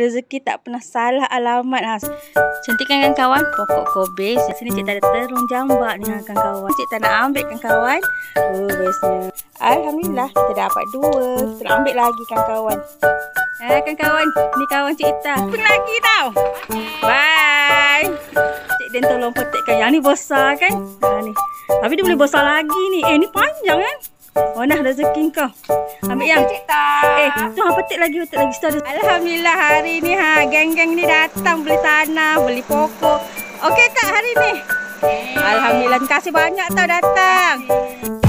rezeki tak pernah salah alamat ha. Cantik kan, kawan? Pokok Kobe. Di sini cik tak ada terung jambak ni kan kawan. Cik tak nak ambil kan kawan? Oh, bestnya. Alhamdulillah, kita dapat dua. Kita nak ambil lagi kan kawan. Eh, kan kawan. Ni kawan cik Ita. Pun lagi tau. Bye. Cik Den tolong petikkan. Yang ni besar kan? Ha, ni. Tapi dia boleh besar lagi ni. Eh, ni panjang kan? Oh nah rezeki kau. Ambil yang. Eh, tu apa petik lagi, petik lagi. Stor. Alhamdulillah hari ni ha geng-geng ni datang beli tanah, beli pokok. Okey tak hari ni? Alhamdulillah, kasih banyak tau datang. Terima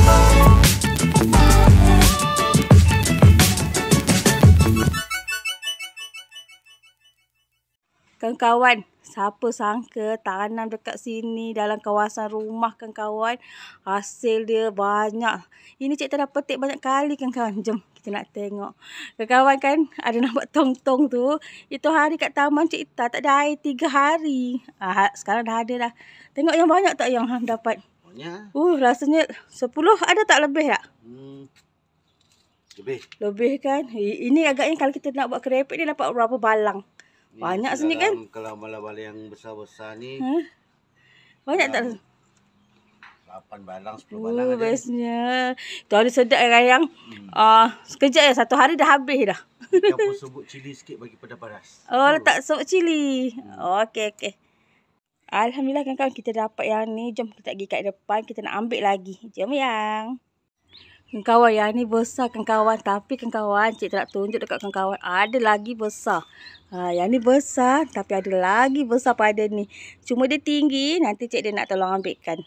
kawan-kawan. Siapa sangka tanam dekat sini dalam kawasan rumah kawan-kawan. Hasil dia banyak. Ini cik dah petik banyak kali kawan-kawan. Jom kita nak tengok. Kawan-kawan kan ada nampak tong-tong tu. Itu hari kat taman cik Ita tak ada air tiga hari. Ah, sekarang dah ada dah. Tengok yang banyak tak yang ha, dapat? Banyak. Eh. Uh, rasanya sepuluh ada tak lebih tak? Hmm. Lebih. Lebih kan? Ini agaknya kalau kita nak buat kerepek ni dapat berapa balang? Banyak sini kan? Kalau bala-bala yang besar-besar ni. Huh? Banyak tak? 8 balang 10 barang. Uh, bestnya. Tu ada sedap kan, Yang? Hmm. Uh, sekejap ya, satu hari dah habis dah. Kita pun sebut cili sikit bagi pada paras. Oh, uh. letak sebut cili. Hmm. Oh, okay. okey. Alhamdulillah kan kawan kita dapat yang ni. Jom kita pergi kat depan. Kita nak ambil lagi. Jom yang. Kawan yang ni besar kan kawan Tapi kan kawan cik tak nak tunjuk dekat kan kawan Ada lagi besar. Ha, yang ni besar tapi ada lagi besar pada ni. Cuma dia tinggi. Nanti cik dia nak tolong ambilkan.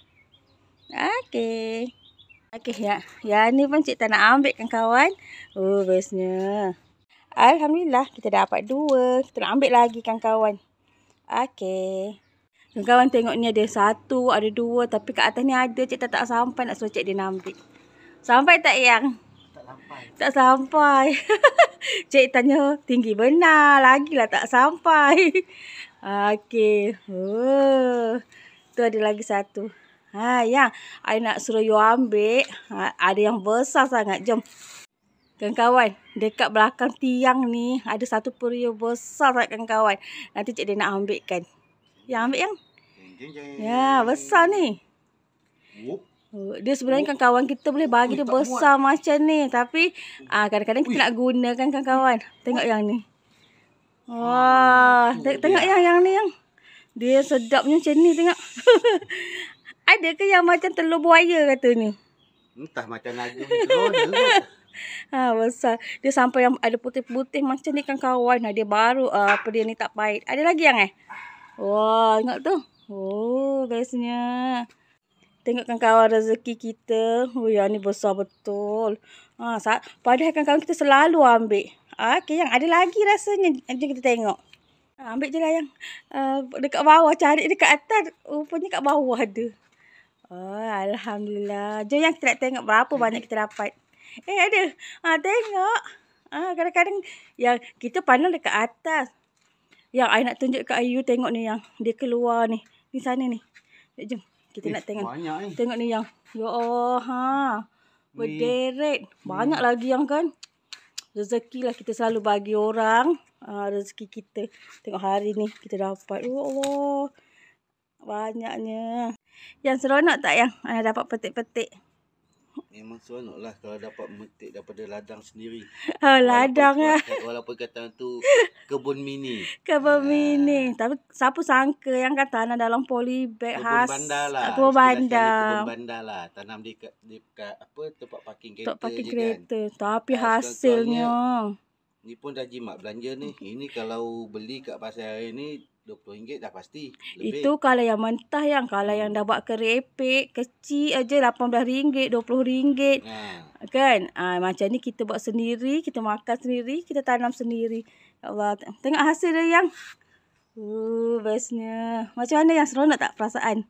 Okey. Okey ya. ya ni pun cik tak nak ambil kawan Oh bestnya. Alhamdulillah kita dapat dua. Kita nak ambil lagi kawan Okey. kawan tengok ni ada satu, ada dua. Tapi kat atas ni ada. Cik tak, tak sampai nak suruh cik dia nak ambil. Sampai tak yang? Tak sampai. Tak sampai. Cik tanya tinggi benar. Lagilah tak sampai. Okey. Oh. Tu ada lagi satu. Ha, yang. I nak suruh you ambil. Ha, ada yang besar sangat. Jom. Kawan-kawan, dekat belakang tiang ni ada satu puria besar sangat kawan-kawan. Nanti cik dia nak ambilkan. Yang ambil yang? Ya, besar ni. Dia sebenarnya oh. kawan-kawan kita boleh bagi Ui, dia besar muat. macam ni. Tapi ah kadang-kadang kita nak gunakan kawan-kawan. Tengok yang ni. Ah, Wah, ha, teng tengok yang yang ni yang. Dia sedapnya macam ni tengok. Ada ke yang macam telur buaya kata ni? Entah macam lagi telur Ah ha, besar. Dia sampai yang ada putih-putih macam ni kan kawan. Nah, dia baru uh, apa dia ni tak pahit. Ada lagi yang eh? Wah, tengok tu. Oh, bestnya. Tengok kawan rezeki kita. Oh ya ni besar betul. Ha, saat, padahal kawan-kawan kita selalu ambil. Ha, okay yang ada lagi rasanya. Jom kita tengok. Ha, ambil je lah yang uh, dekat bawah. Cari dekat atas. Rupanya kat bawah ada. Oh, Alhamdulillah. Jom yang kita nak tengok berapa banyak kita dapat. Eh ada. Ha, tengok. Ha, kadang-kadang ha, yang kita pandang dekat atas. Yang saya nak tunjuk kat Ayu tengok ni yang dia keluar ni. di sana ni. Jom. Kita eh, nak tengok. Banyak ni. Tengok ni yang. Ya Allah. Ha. Berderet. Banyak ni. lagi yang kan. rezeki lah kita selalu bagi orang. Ha, rezeki kita. Tengok hari ni kita dapat. Ya Allah. Banyaknya. Yang seronok tak yang? Ana dapat petik-petik. Memang seronok lah kalau dapat metik daripada ladang sendiri. Oh, ladang lah. Walaupun kata tu kebun mini. Kebun ha. mini. Tapi siapa sangka yang kata tanah dalam polybag kebun khas. Kebun bandar lah. Kebun bandar. Kebun bandar lah. Tanam di, di, di apa, tempat parking kereta Tempat parking kereta. Kan. Tapi ha, hasilnya ni pun dah jimat belanja ni. Ini kalau beli kat pasar hari ni RM20 dah pasti. Lebih. Itu kalau yang mentah yang kalau hmm. yang dah buat kerepek kecil aja RM18, RM20. Hmm. Kan? Ha, macam ni kita buat sendiri, kita makan sendiri, kita tanam sendiri. Ya Allah, tengok hasil dia yang uh, bestnya. Macam mana yang seronok tak perasaan?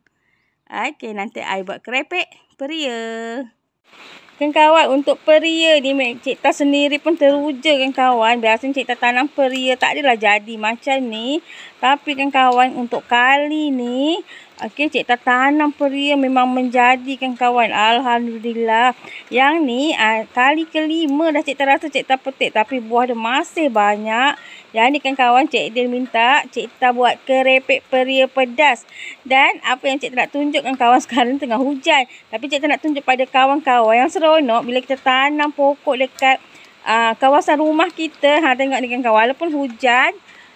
Okay, nanti I buat keripik, Peria. Peria kan kawan untuk peria ni Cik Ta sendiri pun teruja kan kawan biasanya Cik Ta tanam peria tak adalah jadi macam ni tapi kan kawan untuk kali ni Okey, cik tak tanam peria memang menjadikan kawan. Alhamdulillah. Yang ni kali ah, kelima dah cik terasa cik tak petik tapi buah dia masih banyak. Yang ni kan kawan cik dia minta cik tak buat kerepek peria pedas. Dan apa yang cik tak nak tunjukkan kawan sekarang tengah hujan. Tapi cik tak nak tunjuk pada kawan-kawan yang seronok bila kita tanam pokok dekat uh, kawasan rumah kita. Ha, tengok ni kan kawan. Walaupun hujan.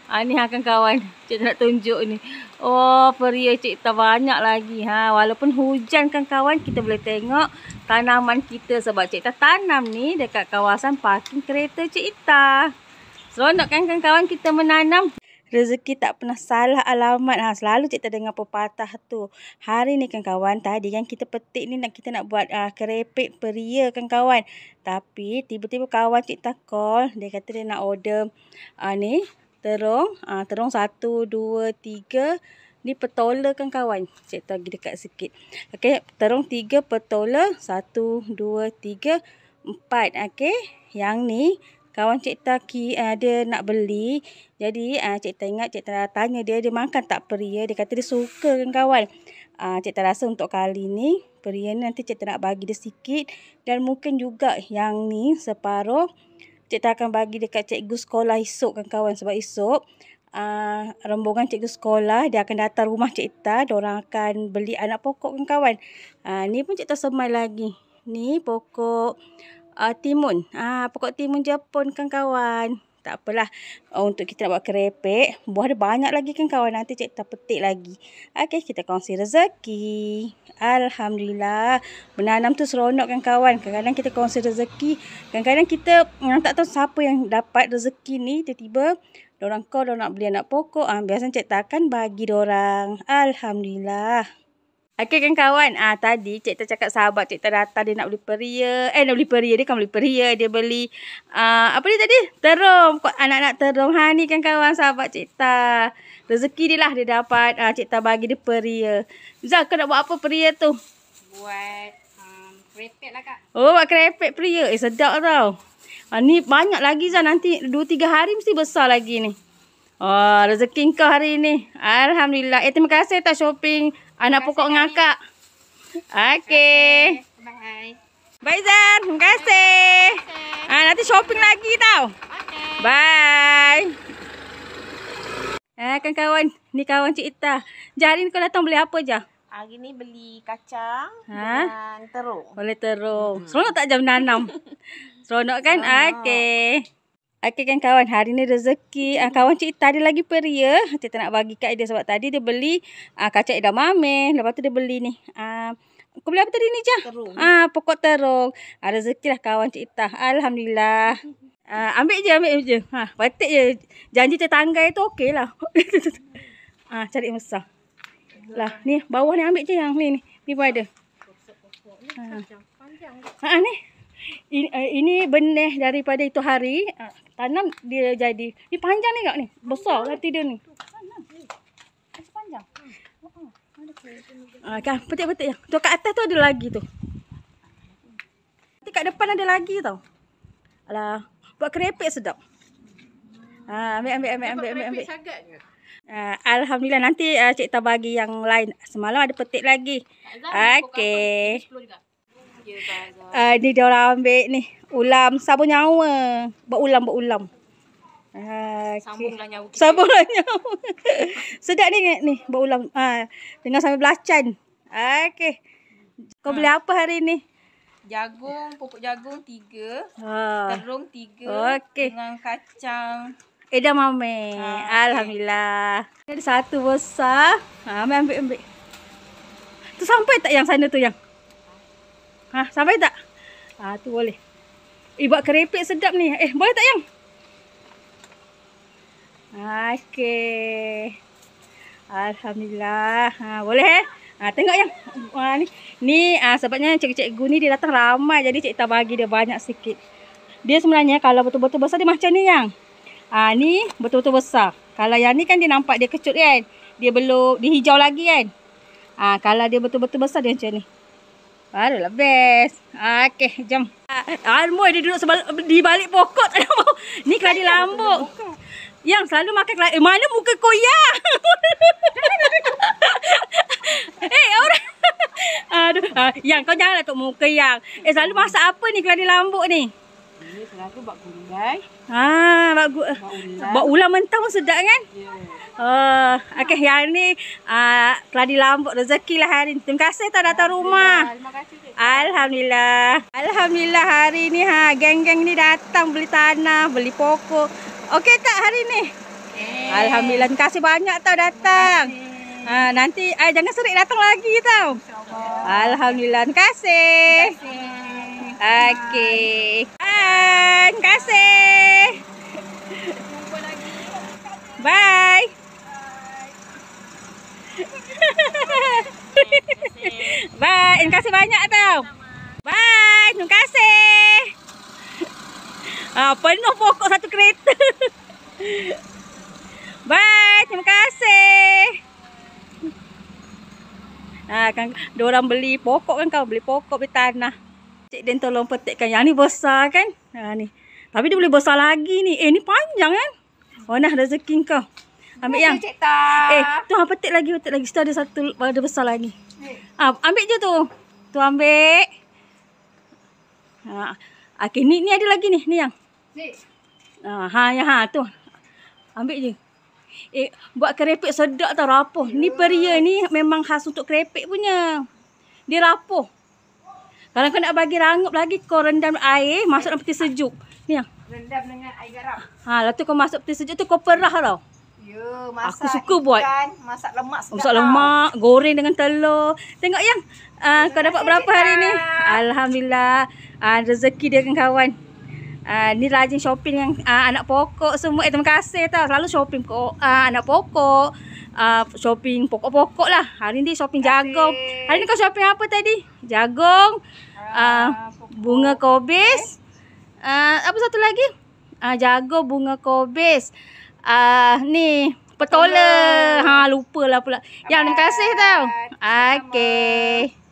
Ah, ha, ni akan kawan. Cik tak nak tunjuk ni. Oh, peria cipta banyak lagi ha. Walaupun hujan kan kawan, kita boleh tengok tanaman kita sebab cipta tanam ni dekat kawasan parking kereta cipta. Seronok kan kan kawan kita menanam. Rezeki tak pernah salah alamat. Ha, selalu cik tak dengar pepatah tu. Hari ni kan kawan, tadi kan kita petik ni nak kita nak buat uh, kerepek peria kan kawan. Tapi tiba-tiba kawan cik call. Dia kata dia nak order uh, ni terung. Ha, ah, terung satu, dua, tiga. Ni petola kan kawan. Cik tu lagi dekat sikit. Okey, terung tiga petola. Satu, dua, tiga, empat. Okey, yang ni kawan cik Taki uh, dia nak beli. Jadi uh, cik tu ingat cik tu tanya dia, dia makan tak peria. Dia kata dia suka kan kawan. Uh, cik tu rasa untuk kali ni peria ni nanti cik tu nak bagi dia sikit. Dan mungkin juga yang ni separuh cikgu akan bagi dekat cikgu sekolah esok kan kawan sebab esok uh, rombongan cikgu sekolah dia akan datang rumah cikgu dia orang akan beli anak pokok kan kawan uh, ah, ni pun cikgu semai lagi ni pokok uh, timun ah uh, pokok timun Jepun kan kawan tak apalah. Oh, untuk kita nak buat kerepek. Buah dia banyak lagi kan kawan. Nanti cik tak petik lagi. Okey, kita kongsi rezeki. Alhamdulillah. Menanam tu seronok kan kawan. Kadang-kadang kita kongsi rezeki. Kadang-kadang kita yang tak tahu siapa yang dapat rezeki ni. Tiba-tiba, orang kau nak beli anak pokok. Ha, biasanya cik takkan bagi orang. Alhamdulillah. Okay kan kawan, ah tadi cik tak cakap sahabat cik tak datang dia nak beli peria. Eh nak beli peria dia kan beli peria, dia beli ah, apa dia tadi? Terung, anak-anak terung. Ha ni kan kawan sahabat cik ta. Rezeki dia lah dia dapat ah, cik ta bagi dia peria. Zal kau nak buat apa peria tu? Buat um, kerepek lah kak. Oh buat kerepek peria. Eh sedap tau. Ah, ni banyak lagi Zal nanti 2-3 hari mesti besar lagi ni. Oh, rezeki kau hari ni. Alhamdulillah. Eh, terima kasih tak shopping. Anak pokok dengan akak. Okey. Bye. Bye Zan. Terima kasih. Terima ah, nanti shopping lagi tau. Okey. Bye. Eh, ah, kan kawan. Ni kawan Cik Ita. Jari ni kau datang beli apa je? Hari ni beli kacang ha? dan teruk. Boleh teruk. Hmm. Seronok tak jam nanam. Seronok kan? Okey. Okey kan kawan, hari ni rezeki. Ah kawan Cik tadi lagi peria. Cik ah, tak nak bagi kat dia sebab tadi dia beli uh, kacang mame. Lepas tu dia beli ni. ah kau beli apa tadi ni, Jah? Terung. Ah, pokok terung. Ah, rezeki lah kawan Cik Itah. Alhamdulillah. Ah, ambil je, ambil je. Ha, batik je. Janji tetangga itu okey lah. ah, cari yang Lah, ni bawah ni ambil je yang ni. Ni pun ada. Ah. Ah, ni. In, uh, eh, ini benih daripada itu hari. Uh, tanam dia jadi. Ini panjang ni kak ni? Besar nanti dia ni. Panjang. Ah, kan petik-petik ya. Tu kat atas tu ada lagi tu. Nanti kat depan ada lagi tau. Alah, buat kerepek sedap. Ha, uh, ambil ambil ambil ambil ambil. ambil. Uh, alhamdulillah nanti uh, cik tahu bagi yang lain. Semalam ada petik lagi. Okey. Okay. Ya, uh, ni dia orang ambil ni. Ulam sabun nyawa. Berulam berulam. Ha, ah, okay. Sambunglah nyawa. Sambunglah nyawa. Sedap ni ni berulam. Ha, ah, dengan sambil belacan. Okey. Kau beli apa hari ni? Jagung, pupuk jagung tiga. Ha. Terung tiga. Okey. Dengan kacang. Eda mame. Ha, Alhamdulillah. Okay. Ada satu besar. Ha, ambil ambil. Tu sampai tak yang sana tu yang? Ha, sampai tak? Ha, tu boleh. Eh, buat kerepek sedap ni. Eh, boleh tak yang? Okay. Alhamdulillah. Ha, boleh eh? Ha, tengok yang. Ha, ni ni ha, sebabnya cikgu-cikgu ni dia datang ramai. Jadi cikgu tak bagi dia banyak sikit. Dia sebenarnya kalau betul-betul besar dia macam ni yang. Ha, ni betul-betul besar. Kalau yang ni kan dia nampak dia kecut kan. Dia belum, dia hijau lagi kan. Ha, kalau dia betul-betul besar dia macam ni. Barulah best. Ah, Okey, jom. Almoy ah, ah, dia duduk sebal- di balik pokok Ni keladi lambuk. Yang selalu makan keladi. Eh, mana muka kau ya? eh, orang. Aduh, ah, yang kau janganlah tu muka yang. Eh, selalu masak apa ni keladi lambuk ni? Ini selalu buat gulai. Ha, ah, buat gu- buat ulam. Buat ulam mentah pun sedap kan? Ya. Yeah. Oh, okey yang ni uh, telah dilambuk rezeki lah hari ni. Terima kasih tak datang rumah. Alhamdulillah. Alhamdulillah hari ni ha geng-geng ni datang beli tanah, beli pokok. Okey tak hari ni? Okay. Alhamdulillah terima kasih banyak tau datang. Ha, nanti ay, eh, jangan serik datang lagi tau. Alhamdulillah. Terima kasih. Terima kasih. Okey. Terima kasih. Bye. Bye. Terima kasih banyak tau. Bye. Terima kasih. Ah, penuh pokok satu kereta. Bye. Terima kasih. Ah, kan, orang beli pokok kan kau. Beli pokok, beli tanah. Cik Den tolong petikkan. Yang ni besar kan. Ah, ni. Tapi dia boleh besar lagi ni. Eh, ni panjang kan. Oh, nah rezeki kau. Ambil yang. Eh, tu apa petik lagi, petik lagi. Situ ada satu ada besar lagi. Ni. Ha, ah, ambil je tu. Tu ambil. Ha. Ah, okey, ni ni ada lagi ni, ni yang. Ni. Ha, ha, ya, ha, tu. Ambil je. Eh, buat kerepek sedap tau rapuh. Yeah. Ni ya. peria ni memang khas untuk kerepek punya. Dia rapuh. Kalau kau nak bagi rangup lagi, kau rendam air, masuk dalam peti sejuk. Ni yang. Rendam dengan air garam. Ha, lepas tu kau masuk peti sejuk tu kau perah tau. Ya, masak aku suka ikan, buat masak lemak sedap. Masak lah. lemak, tau. goreng dengan telur. Tengok yang uh, kau dapat berapa hari ni? Alhamdulillah. Uh, rezeki dia dengan kawan. Uh, ah, ni rajin shopping yang uh, anak pokok semua. Eh, terima kasih tau. Selalu shopping kok uh, anak pokok. Uh, shopping pokok-pokok lah. Hari ni shopping Kasih. jagung. Hari ni kau shopping apa tadi? Jagung. Uh, bunga kobis. Uh, apa satu lagi? Uh, jagung bunga kobis uh, ni petola. petola. Ha lupalah pula. Yang terima kasih tau. Okey.